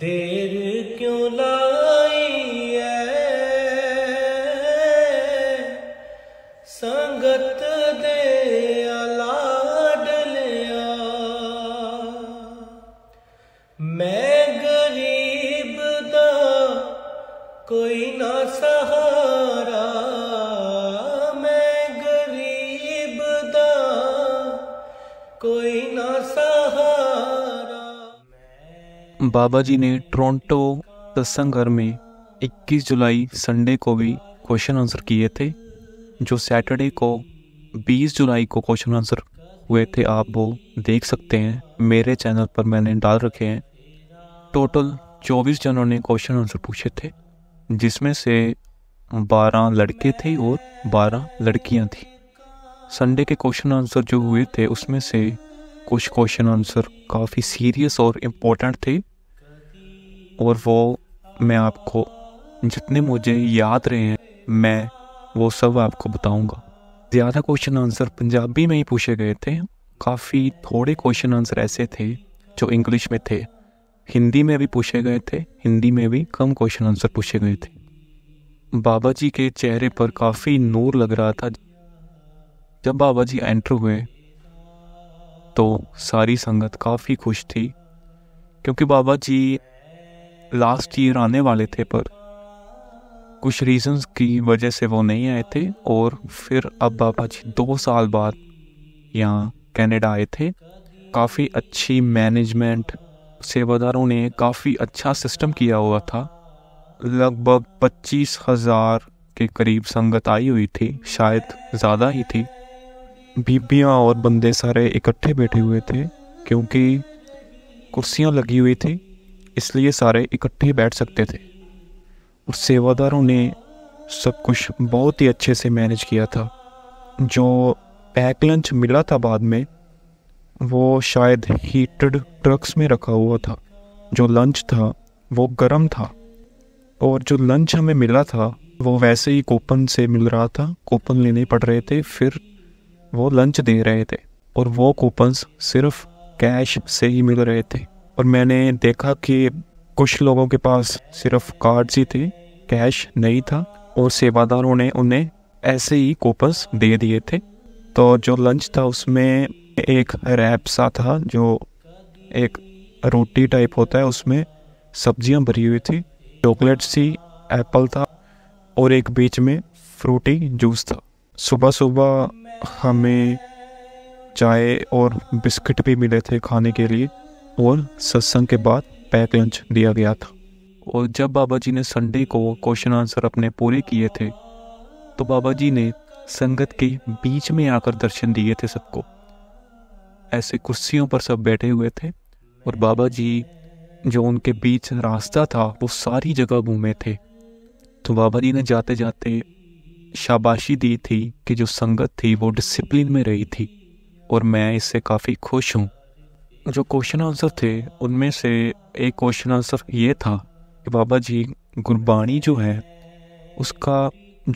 देर क्यों ला बाबा जी ने टोरंटो सत्संग घर में 21 जुलाई संडे को भी क्वेश्चन आंसर किए थे जो सैटरडे को 20 जुलाई को क्वेश्चन आंसर हुए थे आप वो देख सकते हैं मेरे चैनल पर मैंने डाल रखे हैं टोटल 24 जनों ने क्वेश्चन आंसर पूछे थे जिसमें से 12 लड़के थे और 12 लड़कियां थी संडे के क्वेश्चन आंसर जो हुए थे उसमें से कुछ क्वेश्चन आंसर काफ़ी सीरियस और इम्पोर्टेंट थे और वो मैं आपको जितने मुझे याद रहे हैं मैं वो सब आपको बताऊंगा ज़्यादा क्वेश्चन आंसर पंजाबी में ही पूछे गए थे काफ़ी थोड़े क्वेश्चन आंसर ऐसे थे जो इंग्लिश में थे हिंदी में भी पूछे गए थे हिंदी में भी कम क्वेश्चन आंसर पूछे गए थे बाबा जी के चेहरे पर काफ़ी नूर लग रहा था जब बाबा जी एंटर हुए तो सारी संगत काफ़ी खुश थी क्योंकि बाबा जी लास्ट ईयर आने वाले थे पर कुछ रीजंस की वजह से वो नहीं आए थे और फिर अब बाबा जी दो साल बाद यहाँ कनाडा आए थे काफ़ी अच्छी मैनेजमेंट सेवादारों ने काफ़ी अच्छा सिस्टम किया हुआ था लगभग पच्चीस हज़ार के करीब संगत आई हुई थी शायद ज़्यादा ही थी बीबियाँ और बंदे सारे इकट्ठे बैठे हुए थे क्योंकि कुर्सियाँ लगी हुई थी इसलिए सारे इकट्ठे बैठ सकते थे और सेवादारों ने सब कुछ बहुत ही अच्छे से मैनेज किया था जो पैक लंच मिला था बाद में वो शायद हीटेड ट्रक्स में रखा हुआ था जो लंच था वो गर्म था और जो लंच हमें मिला था वो वैसे ही कूपन से मिल रहा था कूपन लेने पड़ रहे थे फिर वो लंच दे रहे थे और वो कूपन्स सिर्फ कैश से ही मिल रहे थे और मैंने देखा कि कुछ लोगों के पास सिर्फ कार्ड्स ही थे कैश नहीं था और सेवादारों ने उन्हें ऐसे ही कोपस दे दिए थे तो जो लंच था उसमें एक रैप सा था जो एक रोटी टाइप होता है उसमें सब्जियां भरी हुई थी चॉकलेट्स थी एप्पल था और एक बीच में फ्रूटी जूस था सुबह सुबह हमें चाय और बिस्किट भी मिले थे खाने के लिए और सत्संग के बाद पैक लंच दिया गया था और जब बाबा जी ने संडे को क्वेश्चन आंसर अपने पूरे किए थे तो बाबा जी ने संगत के बीच में आकर दर्शन दिए थे सबको ऐसे कुर्सियों पर सब बैठे हुए थे और बाबा जी जो उनके बीच रास्ता था वो सारी जगह घूमे थे तो बाबा जी ने जाते जाते शाबाशी दी थी कि जो संगत थी वो डिसिप्लिन में रही थी और मैं इससे काफ़ी खुश हूँ जो क्वेश्चन आंसर थे उनमें से एक क्वेश्चन आंसर ये था कि बाबा जी गुरबाणी जो है उसका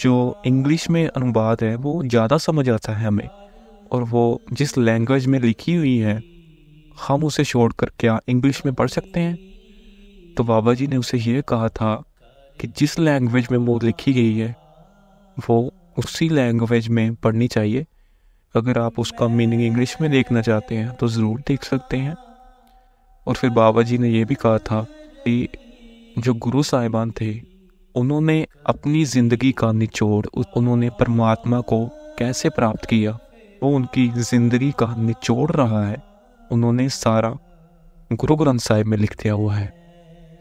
जो इंग्लिश में अनुवाद है वो ज़्यादा समझ आता है हमें और वो जिस लैंग्वेज में लिखी हुई है हम उसे छोड़ कर क्या इंग्लिश में पढ़ सकते हैं तो बाबा जी ने उसे ये कहा था कि जिस लैंग्वेज में वो लिखी गई है वो उसी लैंग्वेज में पढ़नी चाहिए अगर आप उसका मीनिंग इंग्लिश में देखना चाहते हैं तो ज़रूर देख सकते हैं और फिर बाबा जी ने यह भी कहा था कि जो गुरु साहिबान थे उन्होंने अपनी ज़िंदगी का निचोड़ उन्होंने परमात्मा को कैसे प्राप्त किया वो उनकी ज़िंदगी का निचोड़ रहा है उन्होंने सारा गुरु ग्रंथ साहिब में लिख दिया हुआ है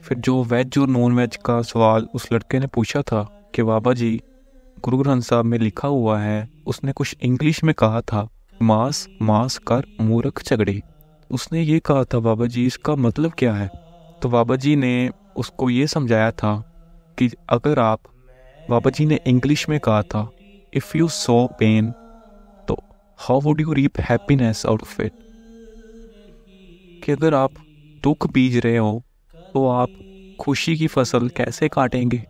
फिर जो वेज और नॉन वेज का सवाल उस लड़के ने पूछा था कि बाबा जी गुरु ग्रंथ साहब में लिखा हुआ है उसने कुछ इंग्लिश में कहा था मांस मांस कर मूर्ख झगड़े उसने ये कहा था बाबा जी इसका मतलब क्या है तो बाबा जी ने उसको ये समझाया था कि अगर आप बाबा जी ने इंग्लिश में कहा था इफ़ यू सो पेन तो how would you reap happiness out of it कि अगर आप दुख बीज रहे हो तो आप खुशी की फसल कैसे काटेंगे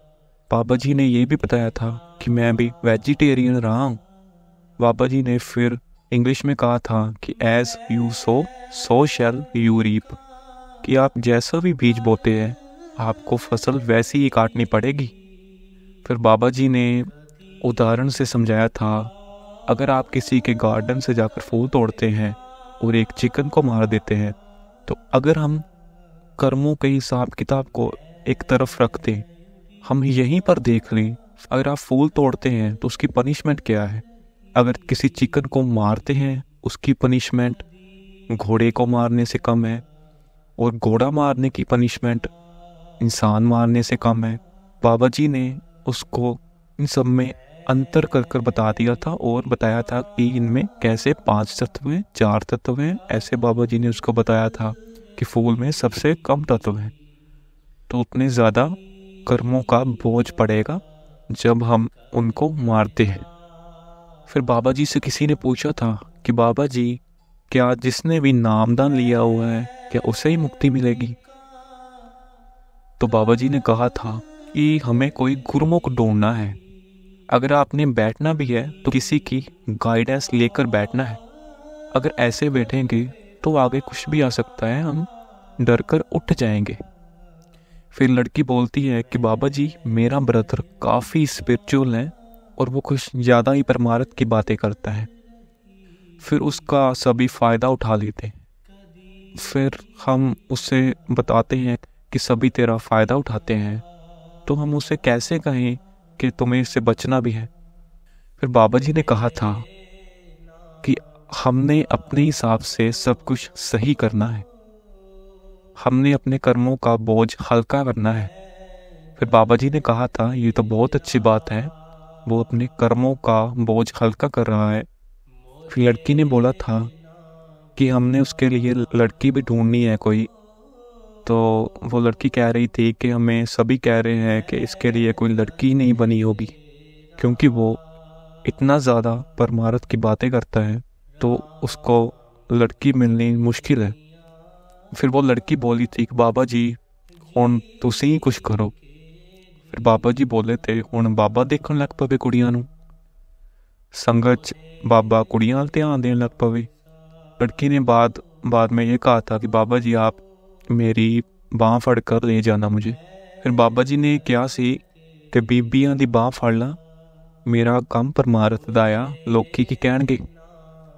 बाबा जी ने यह भी बताया था कि मैं भी वेजिटेरियन रहा हूँ बाबा जी ने फिर इंग्लिश में कहा था कि as you sow so shall you reap कि आप जैसा भी बीज बोते हैं आपको फसल वैसी ही काटनी पड़ेगी फिर बाबा जी ने उदाहरण से समझाया था अगर आप किसी के गार्डन से जाकर फूल तोड़ते हैं और एक चिकन को मार देते हैं तो अगर हम कर्मों के हिसाब किताब को एक तरफ रख दें हम यहीं पर देख लें अगर आप फूल तोड़ते हैं तो उसकी पनिशमेंट क्या है अगर किसी चिकन को मारते हैं उसकी पनिशमेंट घोड़े को मारने से कम है और घोड़ा मारने की पनिशमेंट इंसान मारने से कम है बाबा जी ने उसको इन सब में अंतर कर कर बता दिया था और बताया था कि इनमें कैसे पांच तत्व हैं चार तत्व हैं ऐसे बाबा जी ने उसको बताया था कि फूल में सबसे कम तत्व हैं तो उतने ज़्यादा कर्मों का बोझ पड़ेगा जब हम उनको मारते हैं फिर बाबा जी से किसी ने पूछा था कि बाबा जी क्या जिसने भी नामदान लिया हुआ है क्या उसे ही मुक्ति मिलेगी तो बाबा जी ने कहा था कि हमें कोई गुरुमुख ढूंढना है अगर आपने बैठना भी है तो किसी की गाइडेंस लेकर बैठना है अगर ऐसे बैठेंगे तो आगे कुछ भी आ सकता है हम डर कर उठ जाएंगे फिर लड़की बोलती है कि बाबा जी मेरा ब्रदर काफ़ी स्पिरिचुअल है और वो कुछ ज़्यादा ही परमारत की बातें करता है फिर उसका सभी फ़ायदा उठा लेते हैं फिर हम उसे बताते हैं कि सभी तेरा फ़ायदा उठाते हैं तो हम उसे कैसे कहें कि तुम्हें इससे बचना भी है फिर बाबा जी ने कहा था कि हमने अपने हिसाब से सब कुछ सही करना है हमने अपने कर्मों का बोझ हल्का करना है फिर बाबा जी ने कहा था ये तो बहुत अच्छी बात है वो अपने कर्मों का बोझ हल्का कर रहा है फिर लड़की ने बोला था कि हमने उसके लिए लड़की भी ढूंढनी है कोई तो वो लड़की कह रही थी कि हमें सभी कह रहे हैं कि इसके लिए कोई लड़की नहीं बनी होगी क्योंकि वो इतना ज़्यादा परमारत की बातें करता है तो उसको लड़की मिलनी मुश्किल है ਫਿਰ ਉਹ ਲੜਕੀ ਬੋਲੀ थी ਬਾਬਾ ਜੀ ਹੁਣ ਤੁਸੀਂ ਕੁਝ ਕਰੋ ਫਿਰ ਬਾਬਾ ਜੀ ਬੋਲੇ ਤੇ ਹੁਣ ਬਾਬਾ ਦੇਖਣ ਲੱਗ ਪਵੇ ਕੁੜੀਆਂ ਨੂੰ ਸੰਗਤ ਚ ਬਾਬਾ ਕੁੜੀਆਂ 'ਤੇ ਧਿਆਨ ਦੇਣ ਲੱਗ ਪਵੇ ਲੜਕੀ ਨੇ ਬਾਅਦ ਬਾਅਦ ਮੈਂ ਇਹ ਕਹਾ ਕਿ ਬਾਬਾ ਜੀ ਆਪ ਮੇਰੀ ਬਾਹ ਫੜ ਕਰ ਲੈ ਜਾਣਾ ਮੁਝੇ ਫਿਰ ਬਾਬਾ ਜੀ ਨੇ ਕਿਹਾ ਸੀ ਕਿ ਬੀਬੀਆਂ ਦੀ ਬਾਹ ਫੜ ਲਾ ਮੇਰਾ ਕੰਮ ਪਰਮਾਰਥ ਦਾ ਆ ਲੋਕੀ ਕੀ ਕਹਿਣਗੇ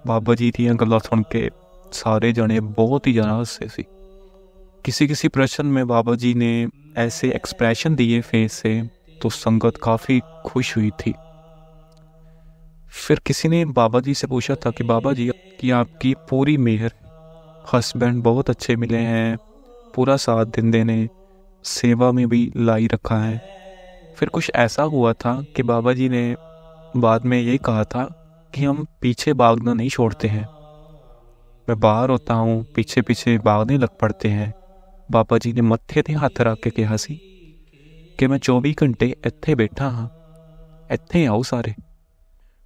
ਬਾਬਾ ਜੀ ਦੀਆਂ ਗੱਲਾਂ ਸੁਣ ਕੇ सारे जने बहुत ही ज़्यादा हंसे सी किसी किसी प्रश्न में बाबा जी ने ऐसे एक्सप्रेशन दिए फेस से तो संगत काफ़ी खुश हुई थी फिर किसी ने बाबा जी से पूछा था कि बाबा जी कि आपकी पूरी मेहर हस्बैंड बहुत अच्छे मिले हैं पूरा साथ दिन ने सेवा में भी लाई रखा है फिर कुछ ऐसा हुआ था कि बाबा जी ने बाद में ये कहा था कि हम पीछे भागना नहीं छोड़ते हैं मैं बाहर होता हूँ पीछे पीछे बाग नहीं लग पड़ते हैं बाबा जी ने मत्थे थे हाथ रख के कहा कि मैं चौबी घंटे इतें बैठा हाँ इत्थे आओ सारे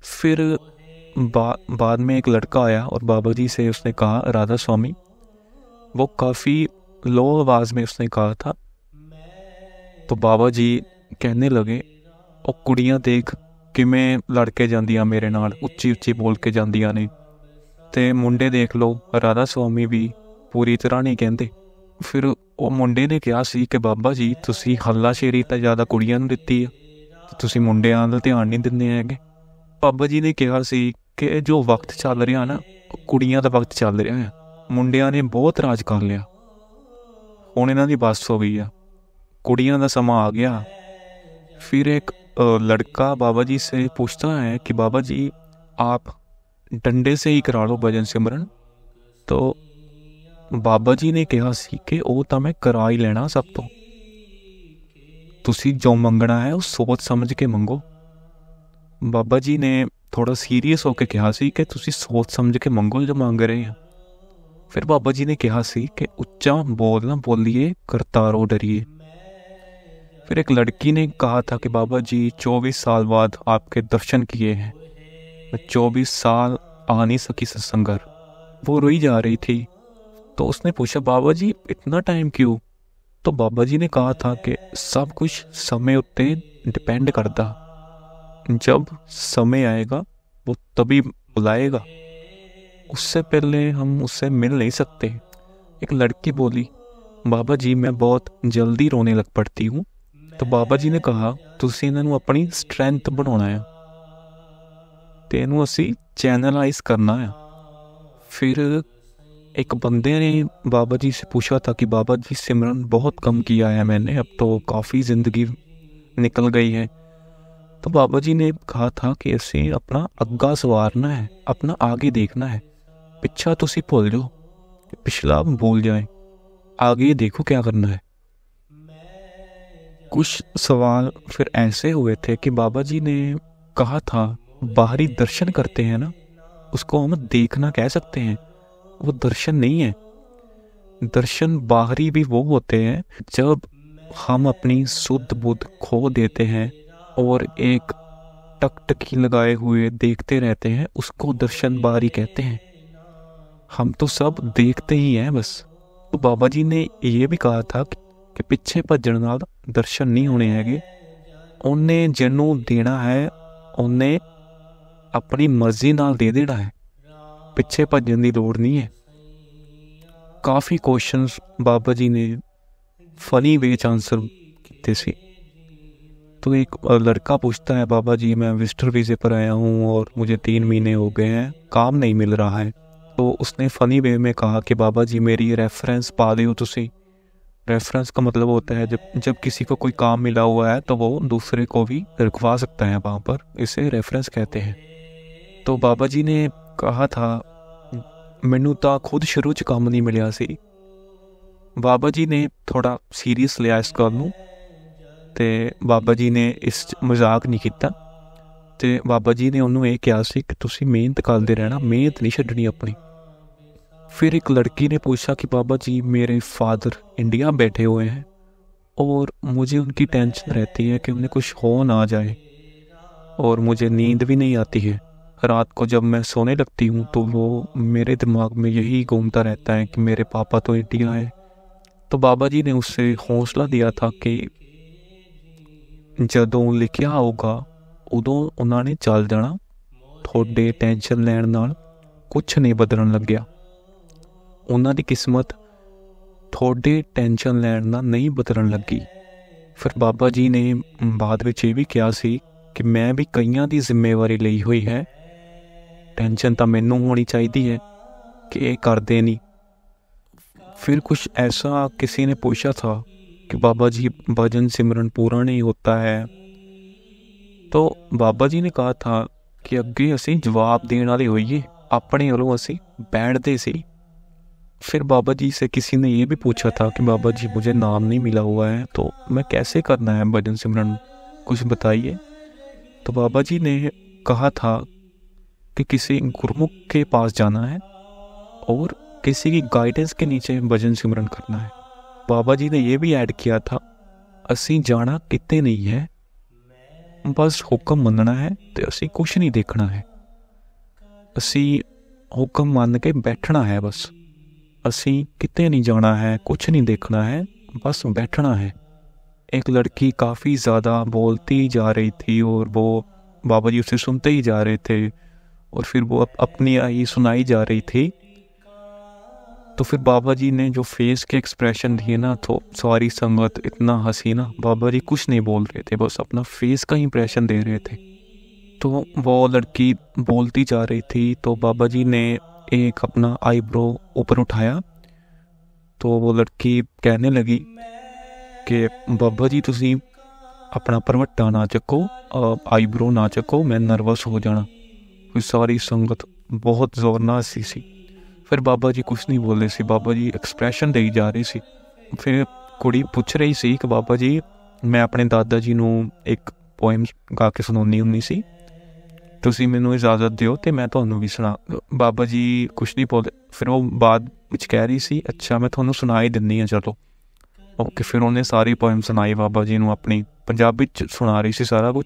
फिर बा, बाद में एक लड़का आया और बाबा जी से उसने कहा राधा स्वामी वो काफ़ी लो आवाज़ में उसने कहा था तो बाबा जी कहने लगे और कुड़ियाँ देख कि मैं लड़के जा मेरे नाल उच्ची उच्ची बोल के जाने ਤੇ ਮੁੰਡੇ ਦੇਖ ਲਓ ਰਾਧਾ ਸੁਆਮੀ ਵੀ ਪੂਰੀ ਤਰ੍ਹਾਂ ਨਹੀਂ ਕਹਿੰਦੇ ਫਿਰ ਉਹ ਮੁੰਡੇ ਨੇ ਕਿਹਾ ਸੀ ਕਿ ਬਾਬਾ ਜੀ ਤੁਸੀਂ ਹੱਲਾਸ਼ੇਰੀ ਤਾਂ ਜ਼ਿਆਦਾ ਕੁੜੀਆਂ ਨੂੰ ਦਿੱਤੀ ਆ ਤੁਸੀਂ ਮੁੰਡਿਆਂ ਦਾ ਧਿਆਨ ਨਹੀਂ ਦਿੰਦੇ ਹੈਗੇ ਬਾਬਾ ਜੀ ਨੇ ਕਿਹਾ ਸੀ ਕਿ ਜੋ ਵਕਤ ਚੱਲ ਰਿਹਾ ਨਾ ਕੁੜੀਆਂ ਦਾ ਵਕਤ ਚੱਲ ਰਿਹਾ ਹੈ ਮੁੰਡਿਆਂ ਨੇ ਬਹੁਤ ਰਾਜ ਕਰ ਲਿਆ ਹੁਣ ਇਹਨਾਂ ਦੀ ਬਸ ਹੋ ਗਈ ਆ ਕੁੜੀਆਂ ਦਾ ਸਮਾਂ ਆ ਗਿਆ ਫਿਰ ਇੱਕ ਲੜਕਾ ਬਾਬਾ ਜੀ ਸੇ ਪੁੱਛਦਾ ਹੈ ਕਿ ਬਾਬਾ ਜੀ ਆਪ डंडे से ही करा लो भजन सिमरन तो ਬਾਬਾ ਜੀ ਨੇ ਕਿਹਾ ਸੀ ਕਿ ਉਹ ਤਾਂ ਮੈਂ ਕਰਾ ਹੀ ਲੈਣਾ ਸਭ ਤੋਂ ਤੁਸੀਂ ਜੋ ਮੰਗਣਾ ਹੈ ਉਹ ਸੋਚ ਸਮਝ ਕੇ ਮੰਗੋ ਬਾਬਾ ਜੀ ਨੇ ਥੋੜਾ ਸੀਰੀਅਸ ਹੋ ਕੇ ਕਿਹਾ ਸੀ ਕਿ ਤੁਸੀਂ ਸੋਚ ਸਮਝ ਕੇ ਮੰਗੋ ਜੋ ਮੰਗ ਰਹੇ ਹੋ ਫਿਰ ਬਾਬਾ ਜੀ ਨੇ ਕਿਹਾ ਸੀ ਕਿ ਉੱਚਾ ਬੋਲ ਨਾ ਬੋਲੀਏ ਕਰਤਾਰੋ ਡਰੀਏ फिर एक लड़की ने कहा था कि बाबा जी 24 साल बाद आपके दर्शन किए हैं चौबीस साल आ नहीं सकी सत्संगर वो रोई जा रही थी तो उसने पूछा बाबा जी इतना टाइम क्यों तो बाबा जी ने कहा था कि सब कुछ समय उत्ते डिपेंड करता जब समय आएगा वो तभी बुलाएगा उससे पहले हम उससे मिल नहीं सकते एक लड़की बोली बाबा जी मैं बहुत जल्दी रोने लग पड़ती हूँ तो बाबा जी ने कहा तुम इन्हों अपनी स्ट्रेंथ बनाना है तो ਇਹਨੂੰ असी चैनलाइज करना है फिर एक बंदे ने बाबा जी से पूछा था कि बाबा जी सिमरन बहुत कम किया है मैंने अब तो काफ़ी ज़िंदगी निकल गई है तो बाबा जी ने कहा था कि असें अपना अग्गा सवारना है अपना आगे देखना है पिछा तुम भूल जाओ पिछला भूल जाए आगे देखो क्या करना है कुछ सवाल फिर ऐसे हुए थे कि बाबा जी ने कहा था बाहरी दर्शन करते हैं ना उसको हम देखना कह सकते हैं वो दर्शन नहीं है दर्शन बाहरी भी वो होते हैं जब हम अपनी शुद्ध बुद्ध खो देते हैं और एक टकटकी लगाए हुए देखते रहते हैं उसको दर्शन बाहरी कहते हैं हम तो सब देखते ही हैं बस तो बाबा जी ने ये भी कहा था कि पीछे भजन दर्शन नहीं होने हैगे उन्हें जिन्हों देना है उन्हें अपनी मर्जी ਨਾਲ दे देना है ਪਿੱਛੇ भजन की लड़ नहीं है काफ़ी ਕੁਐਸਚਨਸ ਬਾਬਾ जी ने फनी वे च आंसर किए से तो एक लड़का पूछता है बाबा जी मैं विस्टर वीज़े पर आया हूँ और मुझे तीन महीने हो गए हैं काम नहीं मिल रहा है तो उसने फ़नी वे में कहा कि बाबा जी मेरी रेफरेंस पा दो तुसी रेफरेंस का मतलब होता है जब जब किसी को कोई काम मिला हुआ है तो वो दूसरे को भी रखवा सकता है वहाँ पर इसे रेफरेंस कहते हैं ਤੋਂ ਬਾਬਾ ਜੀ ਨੇ ਕਹਾ ਥਾ ਮੈਨੂੰ ਤਾਂ ਖੁਦ ਸ਼ੁਰੂ ਚ ਕੰਮ ਨਹੀਂ ਮਿਲਿਆ ਸੀ ਬਾਬਾ ਜੀ ਨੇ ਥੋੜਾ ਸੀਰੀਅਸ ਲਿਆ ਇਸ ਗੱਲ ਨੂੰ ਤੇ ਬਾਬਾ ਜੀ ਨੇ ਇਸ ਮਜ਼ਾਕ ਨਹੀਂ ਕੀਤਾ ਤੇ ਬਾਬਾ ਜੀ ਨੇ ਉਹਨੂੰ ਇਹ ਕਿਹਾ ਸੀ ਕਿ ਤੁਸੀਂ ਮਿਹਨਤ ਕਰਦੇ ਰਹਿਣਾ ਮਿਹਨਤ ਨਹੀਂ ਛੱਡਣੀ ਆਪਣੀ ਫਿਰ ਇੱਕ ਲੜਕੀ ਨੇ ਪੁੱਛਿਆ ਕਿ ਬਾਬਾ ਜੀ ਮੇਰੇ ਫਾਦਰ ਇੰਡੀਆ ਬੈਠੇ ਹੋਏ ਹਨ ਔਰ ਮੈਨੂੰ ਉਨਕੀ ਟੈਨਸ਼ਨ रहती ਹੈ ਕਿ ਉਹਨੇ ਕੁਝ ਹੋ ਨਾ ਜਾਏ ਔਰ ਮੈਨੂੰ ਨੀਂਦ ਵੀ ਨਹੀਂ ਆਤੀ ਹੈ रात को जब मैं सोने लगती हूँ तो वो मेरे दिमाग में यही घूमता रहता है कि मेरे पापा तो इंडिया है तो बाबा जी ने उससे हौसला दिया था ਕਿ ਜਦੋਂ ਲਿਖਿਆ ਹੋਗਾ ਉਦੋਂ ਉਹਨਾਂ ਨੇ ਚੱਲ ਜਾਣਾ ਤੁਹਾਡੇ ਟੈਨਸ਼ਨ ਲੈਣ ਨਾਲ ਕੁਝ ਨਹੀਂ ਬਦਲਣ ਲੱਗਿਆ ਉਹਨਾਂ ਦੀ ਕਿਸਮਤ ਤੁਹਾਡੇ ਟੈਨਸ਼ਨ ਲੈਣ ਨਾਲ ਨਹੀਂ ਬਦਲਣ ਲੱਗੀ ਫਿਰ ਬਾਬਾ ਜੀ ਨੇ ਬਾਅਦ ਵਿੱਚ ਇਹ ਵੀ ਕਿਹਾ ਸੀ ਕਿ ਮੈਂ ਵੀ ਕਈਆਂ ਦੀ ਜ਼ਿੰਮੇਵਾਰੀ ਲਈ ਹੋਈ ਹੈ टेंशन तो मैनू होनी चाहिए है कि ये करते नहीं फिर कुछ ऐसा किसी ने पूछा था कि बाबा जी भजन सिमरन पूरा नहीं होता है तो बाबा जी ने कहा था कि अगे असी जवाब देने वाले होइए अपने वालों असी बैठते सी फिर बाबा जी से किसी ने ये भी पूछा था कि बाबा जी मुझे नाम नहीं मिला हुआ है तो मैं कैसे करना है भजन सिमरन कुछ बताइए तो बाबा जी ने कहा था कि किसी गुरमुख के पास जाना है और किसी की गाइडेंस के नीचे भजन सिमरन करना है बाबा जी ने यह भी ऐड किया था असी जाना कितने नहीं है बस हुक्म मनना है तो असी कुछ नहीं देखना है असी हुक्म मान के बैठना है बस असी कितने नहीं जाना है कुछ नहीं देखना है बस बैठना है एक लड़की काफ़ी ज़्यादा बोलती जा रही थी और वो बाबा जी उसे सुनते ही जा रहे थे और फिर वो अपनी आई सुनाई जा रही थी तो फिर बाबा जी ने जो फेस के एक्सप्रेशन दिए ना तो सारी संगत इतना हसीना ना बाबा जी कुछ नहीं बोल रहे थे बस अपना फेस का ही इंप्रेशन दे रहे थे तो वो लड़की बोलती जा रही थी तो बाबा जी ने एक अपना आईब्रो ऊपर उठाया तो वो लड़की कहने लगी कि बाबा जी तुम अपना ਪਰਵੱਟਾ ना चको आईब्रो ना चको मैं नर्वस हो जाना ਕੋਈ ਸਾਰੀ ਸੰਗਤ ਬਹੁਤ ਜ਼ੋਰ ਨਾਲ ਸੀ ਸੀ ਫਿਰ ਬਾਬਾ ਜੀ ਕੁਝ ਨਹੀਂ ਬੋਲਦੇ ਸੀ ਬਾਬਾ ਜੀ ਐਕਸਪ੍ਰੈਸ਼ਨ ਦੇਈ ਜਾ ਰਹੇ ਸੀ ਫਿਰ ਕੁੜੀ ਪੁੱਛ ਰਹੀ ਸੀ ਕਿ ਬਾਬਾ ਜੀ ਮੈਂ ਆਪਣੇ ਦਾਦਾ ਜੀ ਨੂੰ ਇੱਕ ਪੋਇਮ ਗਾ ਕੇ ਸੁਣਾਉਣੀ ਹੁੰਦੀ ਸੀ ਤੁਸੀਂ ਮੈਨੂੰ ਇਜਾਜ਼ਤ ਦਿਓ ਤੇ ਮੈਂ ਤੁਹਾਨੂੰ ਵੀ ਸੁਣਾ ਬਾਬਾ ਜੀ ਕੁਝ ਨਹੀਂ ਬੋਲਦੇ ਫਿਰ ਉਹ ਬਾਅਦ ਵਿੱਚ ਕਹਿ ਰਹੀ ਸੀ ਅੱਛਾ ਮੈਂ ਤੁਹਾਨੂੰ ਸੁਣਾ ਹੀ ਦਿੰਨੀ ਆ ਚਲੋ ਓਕੇ ਫਿਰ ਉਹਨੇ ਸਾਰੀ ਪੋਇਮ ਸੁਣਾਈ ਬਾਬਾ ਜੀ ਨੂੰ ਆਪਣੀ ਪੰਜਾਬੀ ਚ ਸੁਣਾ ਰਹੀ ਸੀ ਸਾਰਾ ਕੁਝ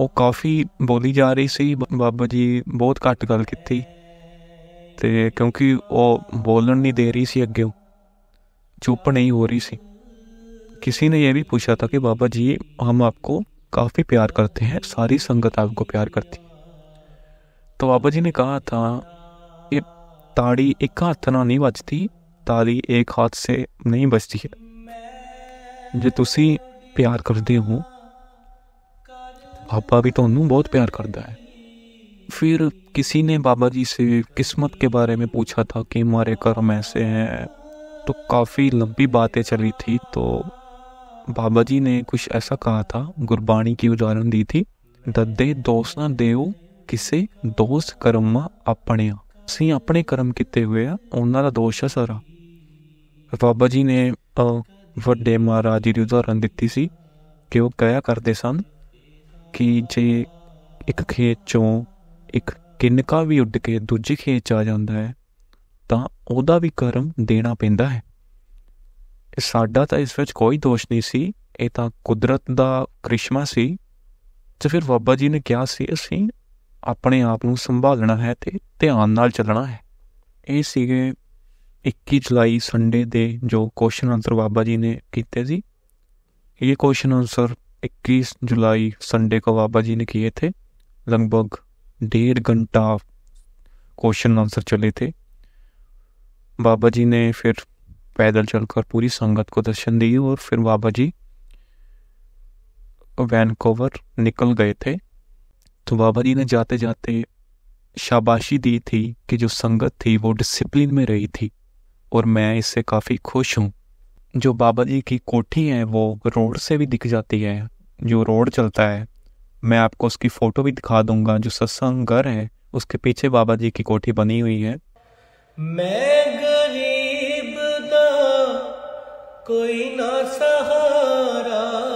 वो काफ़ी बोली जा रही ਸੀ बाबा जी बहुत घट गल की क्योंकि वो बोलन नहीं दे रही ਰਹੀ अगे चुप नहीं हो रही ਰਹੀ किसी ने यह भी पूछा था कि बाबा जी हम आपको काफ़ी प्यार करते हैं सारी संगत आपको प्यार करती तो बाबा जी ने कहा था ये ताड़ी एक हाथ ना नहीं बजती ताली एक हाथ से नहीं बजती है जो तुम प्यार करते हो ਪਾਪਾ ਵੀ ਤੁਹਾਨੂੰ बहुत प्यार करता है फिर किसी ने बाबा जी से किस्मत के बारे में पूछा था कि हमारे कर्म ऐसे हैं तो काफ़ी लंबी बातें चली थी तो बाबा जी ने कुछ ऐसा कहा था गुरबाणी की उदाहरण दी थी दद्दे दोस्त ना दे किसे दोस्त कर्म अपने ਅਸੀਂ ਆਪਣੇ ਕਰਮ ਕੀਤੇ ਹੋਏ ਆ ਉਹਨਾਂ ਦਾ ਦੋਸ਼ ਆ ਸਾਰਾ ਬਾਬਾ ਜੀ ਨੇ ਵੱਡੇ ਮਹਾਰਾਜ ਜੀ ਦੀ ਉਦਾਹਰਨ ਦਿੱਤੀ ਸੀ ਕਿ ਉਹ ਕਹਿਆ ਕਿ ਜੇ ਇੱਕ ਖੇਤ ਚੋਂ ਇੱਕ ਕਿੰਨਕਾ ਵੀ ਉੱਡ ਕੇ ਦੂਜੇ ਖੇਤ ਚ ਆ ਜਾਂਦਾ ਹੈ ਤਾਂ ਉਹਦਾ ਵੀ ਕਰਮ ਦੇਣਾ ਪੈਂਦਾ ਹੈ ਸਾਡਾ ਤਾਂ ਇਸ ਵਿੱਚ ਕੋਈ ਦੋਸ਼ ਨਹੀਂ ਸੀ ਇਹ ਤਾਂ ਕੁਦਰਤ ਦਾ ਕ੍ਰਿਸ਼ਮਾ ਸੀ ਤੇ ਫਿਰ ਬਾਬਾ ਜੀ ਨੇ ਕਿਹਾ ਸੀ ਅਸੀਂ ਆਪਣੇ ਆਪ ਨੂੰ ਸੰਭਾਲਣਾ ਹੈ ਤੇ ਧਿਆਨ ਨਾਲ ਚੱਲਣਾ ਹੈ ਇਹ ਸੀਗੇ 21 ਜੁਲਾਈ ਸੰਡੇ ਦੇ ਜੋ ਕੁਐਸਚਨ ਆਨਸਰ ਬਾਬਾ ਜੀ ਨੇ ਕੀਤੇ ਸੀ ਇਹ ਕੁਐਸਚਨ ਆਨਸਰ 21 जुलाई संडे को बाबा जी ने किए थे लगभग डेढ़ घंटा क्वेश्चन आंसर चले थे बाबा जी ने फिर पैदल चलकर पूरी संगत को दर्शन दिए और फिर बाबा जी वैनकोवर निकल गए थे तो बाबा जी ने जाते जाते शाबाशी दी थी कि जो संगत थी वो डिसिप्लिन में रही थी और मैं इससे काफ़ी खुश हूँ जो बाबा जी की कोठी है वो रोड से भी दिख जाती है जो रोड चलता है मैं आपको उसकी फ़ोटो भी दिखा दूंगा जो सत्संग घर है उसके पीछे बाबा जी की कोठी बनी हुई है मैं गरीब दा कोई ना सहारा